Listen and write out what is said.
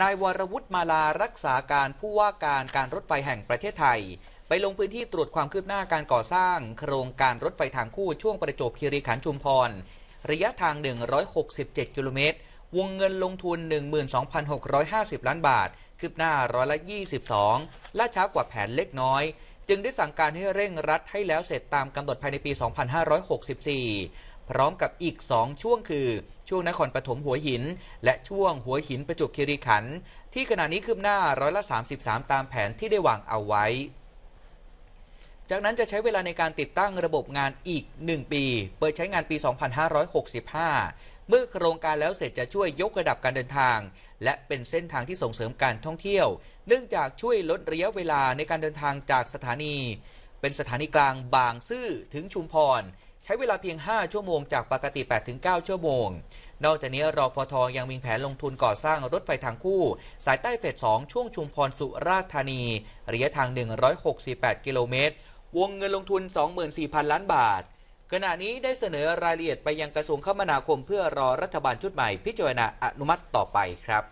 นายวรวุฒิมาลารักษาการผู้ว่าการการรถไฟแห่งประเทศไทย ไปลงพื้นที่ตรวจความคืบหน้าการก่อสร้าง โครงการรถไฟทางคู่ช่วงประจบคีรีขันชุมพรระยะทาง 167 กิโลเมตร วงเงินลงทุน 12,650 ล้านบาท คืบหน้าร้อยละ22ล่าช้ากว่าแผนเล็กน้อย จึงได้สั่งการให้เร่งรัดให้แล้วเสร็จตามกำหนดภายในปี 2564 พร้อมกับอีก 2 ช่วงคือช่วงนครปฐมหัวหิน และช่วงหัวหินประจวบคีรีขันธ์ที่ขณะนี้คืบหน้าร้อยละ 33 ตามแผนที่ได้วางเอาไว้ จากนั้นจะใช้เวลาในการติดตั้งระบบงานอีก 1 ปี เปิดใช้งานปี 2565 เมื่อโครงการแล้วเสร็จจะช่วยยกระดับการเดินทาง และเป็นเส้นทางที่ส่งเสริมการท่องเที่ยว เนื่องจากช่วยลดระยะเวลาในการเดินทางจากสถานี เป็นสถานีกลางบางซื่อถึงชุมพรใช้เวลาเพียง 5 ชั่วโมงจากปกติ8-9ชั่วโมง นอกจากนี้รอฟทยังมีแผนลงทุนก่อสร้างรถไฟทางคู่ สายใต้เฟส2ช่วงชุมพรสุราษฎร์ธานีระยะทาง 168 กิโลเมตร วงเงินลงทุน 24,000 ล้านบาทขณะนี้ได้เสนอรายละเอียดไปยังกระทรวงคมนาคมเพื่อรอรัฐบาลชุดใหม่พิจารณาอนุมัติต่อไปครับ